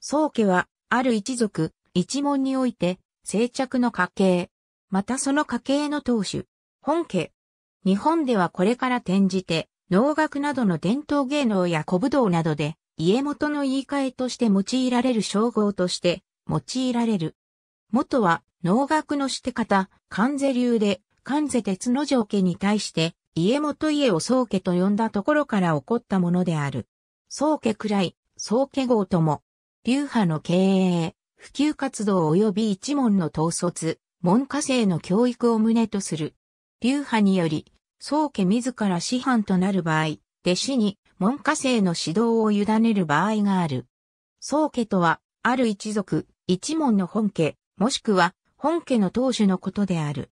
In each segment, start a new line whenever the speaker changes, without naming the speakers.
宗家は、ある一族、一門において、静着の家系。またその家系の当主、本家。日本ではこれから転じて、農学などの伝統芸能や古武道などで、家元の言い換えとして用いられる称号として、用いられる。元は、農学のして方、関税流で、関税鉄の条家に対して、家元家を宗家と呼んだところから起こったものである。宗家くらい、宗家号とも、流派の経営、普及活動及び一門の統率、門下生の教育を旨とする。流派により、宗家自ら師範となる場合、弟子に門下生の指導を委ねる場合がある。宗家とは、ある一族、一門の本家、もしくは本家の当主のことである。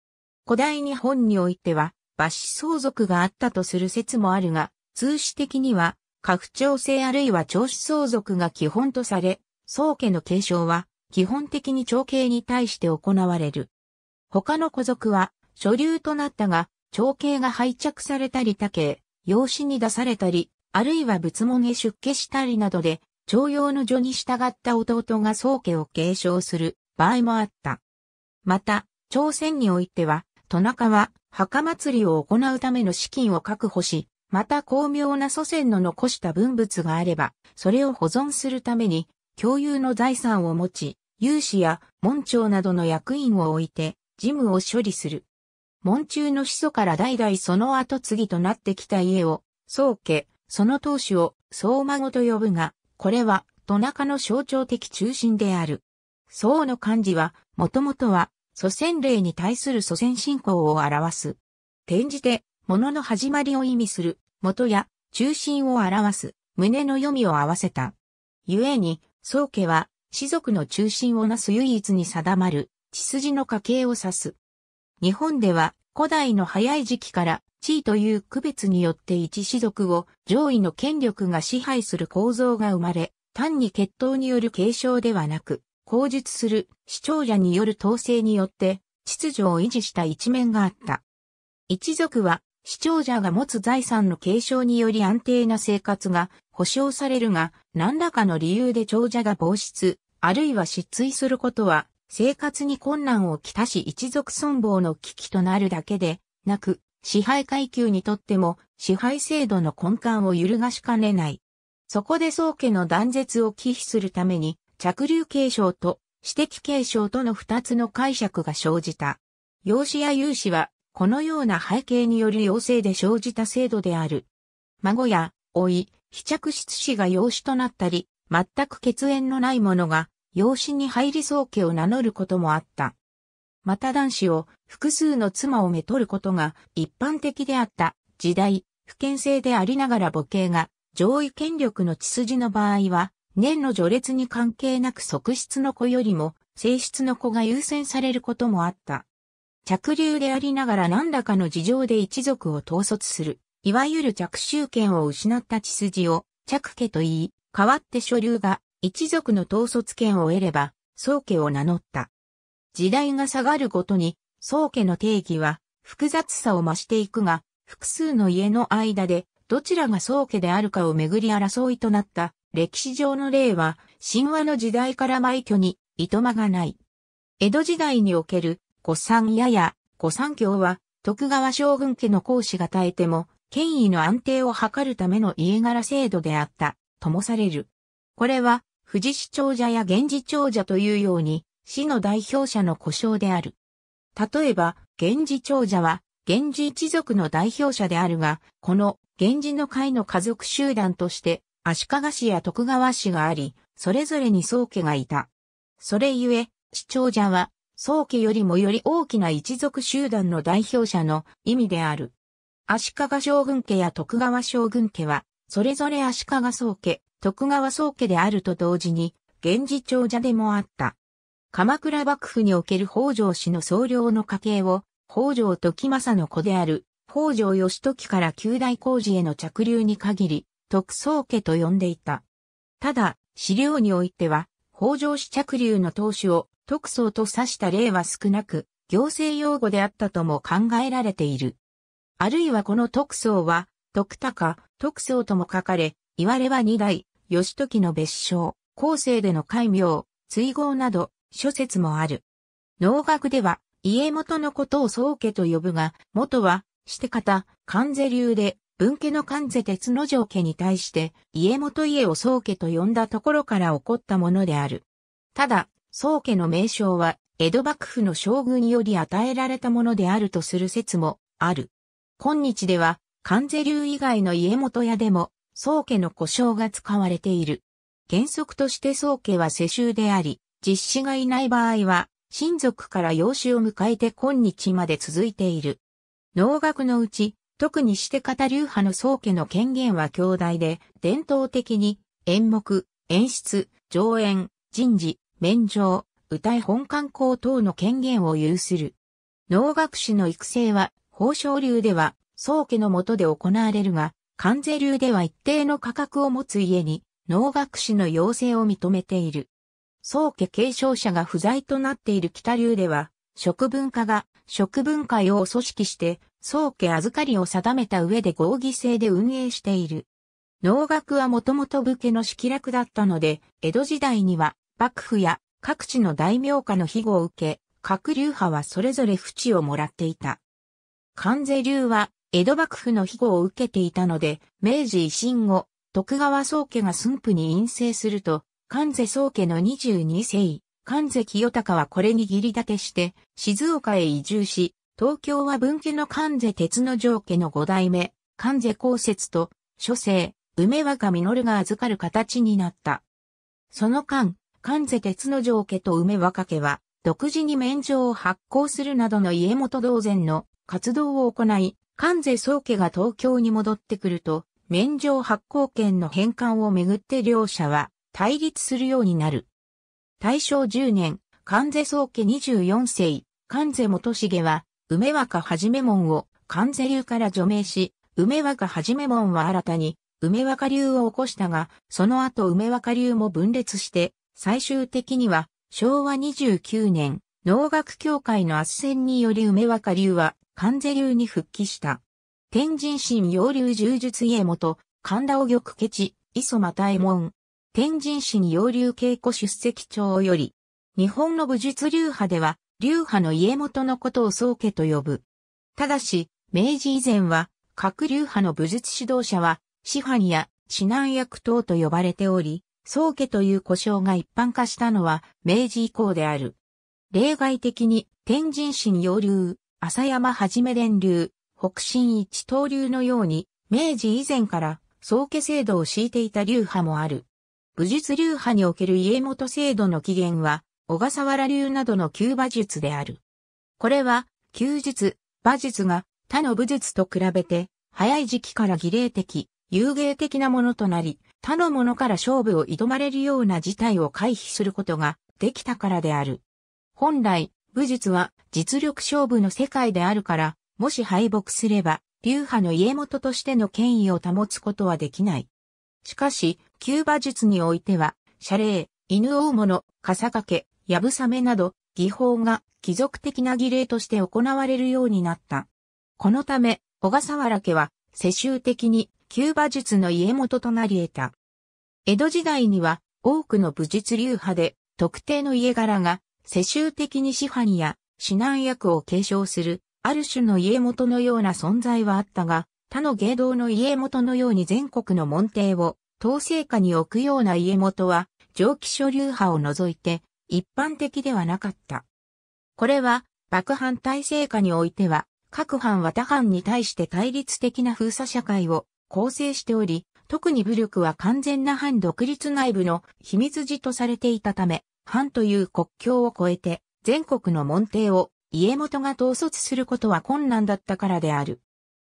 古代日本においては、馬子相続があったとする説もあるが、通史的には、拡張性あるいは長子相続が基本とされ、宗家の継承は基本的に長兄に対して行われる。他の子族は所流となったが、長兄が廃着されたり他兄、養子に出されたり、あるいは仏門へ出家したりなどで、徴用の序に従った弟が宗家を継承する場合もあった。また、朝鮮においては、戸中は墓祭りを行うための資金を確保し、また巧妙な祖先の残した文物があれば、それを保存するために、共有の財産を持ち、有志や門長などの役員を置いて、事務を処理する。門中の始祖から代々その後継ぎとなってきた家を、宗家、その当主を、宗孫と呼ぶが、これは、トナカの象徴的中心である。宗の漢字は、もともとは、祖先霊に対する祖先信仰を表す。転じて、物の始まりを意味する、元や、中心を表す、胸の読みを合わせた。故に、宗家は、士族の中心をなす唯一に定まる、血筋の家系を指す。日本では、古代の早い時期から、地位という区別によって一士族を上位の権力が支配する構造が生まれ、単に血統による継承ではなく、口述する視聴者による統制によって、秩序を維持した一面があった。一族は視聴者が持つ財産の継承により安定な生活が保障されるが、何らかの理由で長者が暴出、あるいは失墜することは、生活に困難をきたし一族存亡の危機となるだけで、なく、支配階級にとっても支配制度の根幹を揺るがしかねない。そこで宗家の断絶を忌避するために、着流継承と私的継承との二つの解釈が生じた。養子や有志はこのような背景による要請で生じた制度である。孫や、老い、被着室子が養子となったり、全く血縁のない者が、養子に入り宗家を名乗ることもあった。また男子を複数の妻をめとることが一般的であった時代、不健性でありながら母系が上位権力の血筋の場合は、年の序列に関係なく側室の子よりも、性質の子が優先されることもあった。着流でありながら何らかの事情で一族を統率する、いわゆる着州権を失った血筋を着家と言い、代わって所流が一族の統率権を得れば、宗家を名乗った。時代が下がるごとに、宗家の定義は複雑さを増していくが、複数の家の間でどちらが宗家であるかをめぐり争いとなった歴史上の例は神話の時代から埋挙にいとまがない。江戸時代における古参やや、古三教は、徳川将軍家の公子が耐えても、権威の安定を図るための家柄制度であった、ともされる。これは、富士市長者や源氏長者というように、市の代表者の故障である。例えば、源氏長者は、源氏一族の代表者であるが、この源氏の会の家族集団として、足利氏や徳川氏があり、それぞれに宗家がいた。それゆえ、市長者は、早期よりもより大きな一族集団の代表者の意味である。足利将軍家や徳川将軍家は、それぞれ足利宗家、徳川宗家であると同時に、源氏長者でもあった。鎌倉幕府における北条氏の総領の家系を、北条時政の子である、北条義時から旧大工事への着流に限り、徳宗家と呼んでいた。ただ、資料においては、北条氏着流の当主を特捜と指した例は少なく、行政用語であったとも考えられている。あるいはこの特捜は、徳高、特捜とも書かれ、いわれは二代、義時の別称、後世での改名、追号など、諸説もある。能学では、家元のことを宗家と呼ぶが、元は、して方、関税流で、文家の関税鉄之城家に対して、家元家を宗家と呼んだところから起こったものである。ただ、宗家の名称は、江戸幕府の将軍より与えられたものであるとする説もある。今日では、関税流以外の家元屋でも、宗家の故障が使われている。原則として宗家は世襲であり、実子がいない場合は、親族から養子を迎えて今日まで続いている。能楽のうち、特にして方流派の宗家の権限は強大で、伝統的に演目、演出、上演、人事、免状、歌い本観光等の権限を有する。能楽師の育成は、宝生流では、宗家の下で行われるが、関税流では一定の価格を持つ家に、能楽師の要請を認めている。宗家継承者が不在となっている北流では、食文化が食文用を組織して、宗家預かりを定めた上で合議制で運営している。能楽はもともと武家の式楽だったので、江戸時代には幕府や各地の大名家の庇護を受け、各流派はそれぞれ淵をもらっていた。関税流は江戸幕府の庇護を受けていたので、明治維新後、徳川宗家が駿府に陰性すると、関税宗家の22世、関税清隆はこれに義理立てして、静岡へ移住し、東京は文家の関税鉄の上家の五代目、関税公説と、諸生、梅若実が預かる形になった。その間、関瀬鉄の城家と梅若家は、独自に免状を発行するなどの家元同然の活動を行い、関瀬宗家が東京に戻ってくると、免状発行権の返還をめぐって両者は対立するようになる。大正10年、関瀬宗家24世、関瀬元重は、梅若はじめ門を関瀬流から除名し、梅若はじめ門は新たに梅若流を起こしたが、その後梅若流も分裂して、最終的には昭和29年、農学協会の圧戦により梅若流は関税流に復帰した。天神神洋流柔術家元、神田尾玉ケチ、磯又右衛門。天神神洋流稽古出席長より、日本の武術流派では、流派の家元のことを宗家と呼ぶ。ただし、明治以前は、各流派の武術指導者は、師範や指南役等と呼ばれており、宗家という呼称が一般化したのは明治以降である。例外的に天神神洋流、浅山はじめ連流、北進一刀流のように、明治以前から宗家制度を敷いていた流派もある。武術流派における家元制度の起源は、小笠原流などの旧馬術である。これは、旧術、馬術が他の武術と比べて、早い時期から儀礼的、遊芸的なものとなり、他の者から勝負を挑まれるような事態を回避することができたからである。本来、武術は実力勝負の世界であるから、もし敗北すれば、流派の家元としての権威を保つことはできない。しかし、キューバ術においては、謝礼、犬大物、笠掛け、やぶさめなど、技法が貴族的な儀礼として行われるようになった。このため、小笠原家は世襲的に旧馬術の家元となり得た。江戸時代には多くの武術流派で特定の家柄が世襲的に師範や指南役を継承するある種の家元のような存在はあったが、他の芸道の家元のように全国の門弟を統制下に置くような家元は上記書流派を除いて一般的ではなかった。これは幕藩体制下においては各藩は他藩に対して対立的な封鎖社会を構成しており、特に武力は完全な反独立内部の秘密地とされていたため、反という国境を越えて、全国の門弟を家元が統率することは困難だったからである。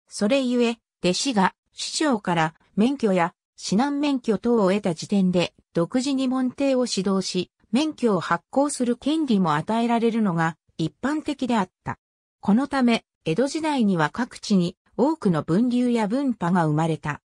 それゆえ、弟子が師匠から免許や指南免許等を得た時点で独自に門弟を指導し、免許を発行する権利も与えられるのが一般的であった。このため、江戸時代には各地に多くの分流や分派が生まれた。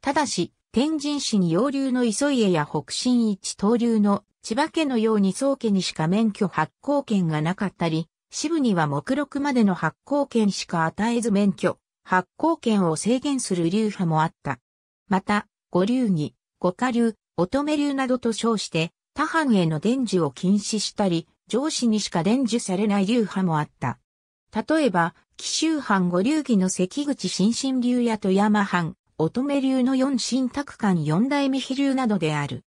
ただし、天神市に洋流の磯家や北新一東流の千葉家のように宗家にしか免許発行権がなかったり、支部には目録までの発行権しか与えず免許、発行権を制限する流派もあった。また、五流儀、五下流、乙女流などと称して、他藩への伝授を禁止したり、上司にしか伝授されない流派もあった。例えば、紀州藩五流儀の関口新進流や富山藩、乙女流の四神宅館四代目比流などである。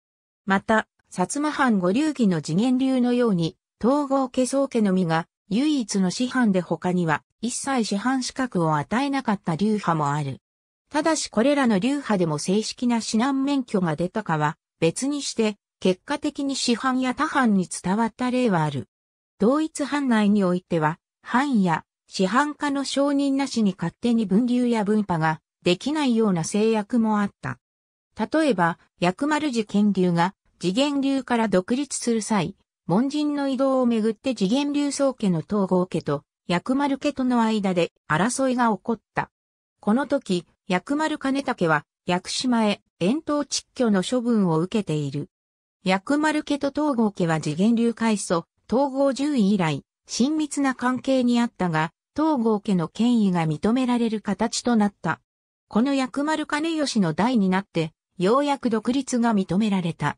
また、薩摩藩五流儀の次元流のように、統合家宗家のみが唯一の師範で他には一切師範資格を与えなかった流派もある。ただしこれらの流派でも正式な指南免許が出たかは別にして、結果的に師範や他藩に伝わった例はある。同一藩内においては、藩や市販化の承認なしに勝手に分流や分派ができないような制約もあった。例えば、薬丸寺建流が次元流から独立する際、門人の移動をめぐって次元流宗家の統合家と薬丸家との間で争いが起こった。この時、薬丸兼武は薬島へ遠投蟄居の処分を受けている。薬丸家と統合家は次元流開祖、統合獣医以来、親密な関係にあったが、東郷家の権威が認められる形となった。この薬丸兼義の代になって、ようやく独立が認められた。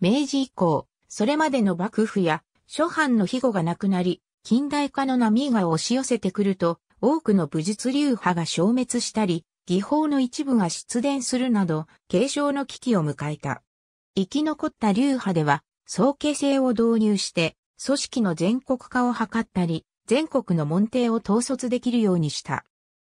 明治以降、それまでの幕府や諸藩の庇護がなくなり、近代化の波が押し寄せてくると、多くの武術流派が消滅したり、技法の一部が出現するなど、継承の危機を迎えた。生き残った流派では、総形制を導入して、組織の全国化を図ったり、全国の門弟を統率できるようにした。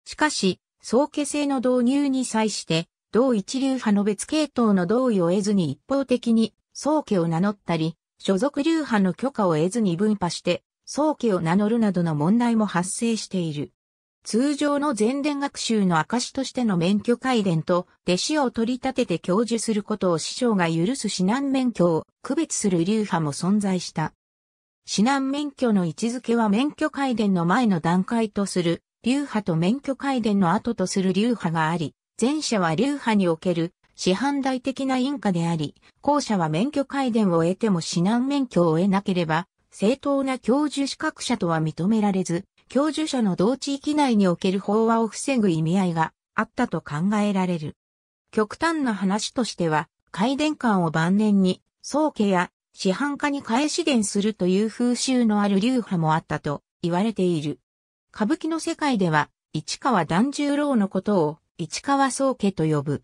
しかし、総家制の導入に際して、同一流派の別系統の同意を得ずに一方的に、宗家を名乗ったり、所属流派の許可を得ずに分派して、宗家を名乗るなどの問題も発生している。通常の前伝学習の証としての免許改伝と、弟子を取り立てて教授することを師匠が許す指南免許を区別する流派も存在した。指南免許の位置づけは免許改伝の前の段階とする、流派と免許改伝の後とする流派があり、前者は流派における市販代的な因果であり、後者は免許改伝を得ても指南免許を得なければ、正当な教授資格者とは認められず、教授者の同地域内における飽和を防ぐ意味合いがあったと考えられる。極端な話としては、改伝官を晩年に、宗家や市販化に返し伝するという風習のある流派もあったと言われている。歌舞伎の世界では、市川團十郎のことを市川宗家と呼ぶ。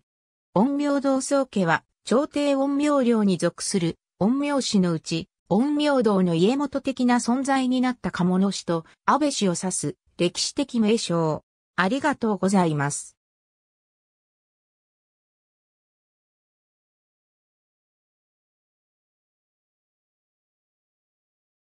陰陽道宗家は、朝廷陰陽寮に属する陰陽師のうち、陰陽道の家元的な存在になった鴨野氏と安倍氏を指す歴史的名称。ありがとうございます。